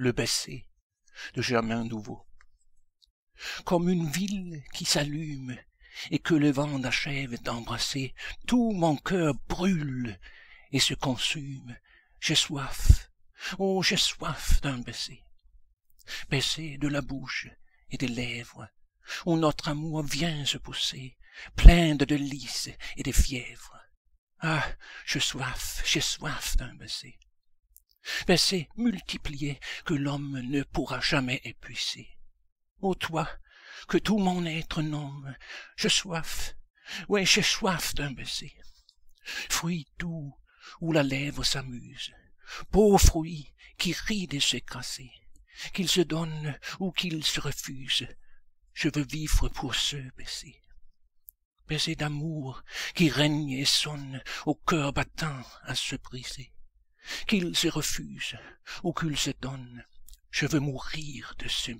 le baiser de Germain Nouveau. Comme une ville qui s'allume et que le vent n'achève d'embrasser, tout mon cœur brûle et se consume. J'ai soif, oh, j'ai soif d'un baiser. Baiser de la bouche et des lèvres, où notre amour vient se pousser, Plein de délices et de fièvre. Ah, j'ai soif, j'ai soif d'un baiser mais multiplier, que l'homme ne pourra jamais épuiser. Ô toi, que tout mon être nomme, je soif, oui, je soif d'un baiser. Fruit doux où la lèvre s'amuse, beau fruit qui rit de casser, qu'il se donne ou qu'il se refuse, je veux vivre pour ce baiser. Baiser d'amour qui règne et sonne au cœur battant à se briser qu'il se refuse ou qu'il se donne. Je veux mourir de ce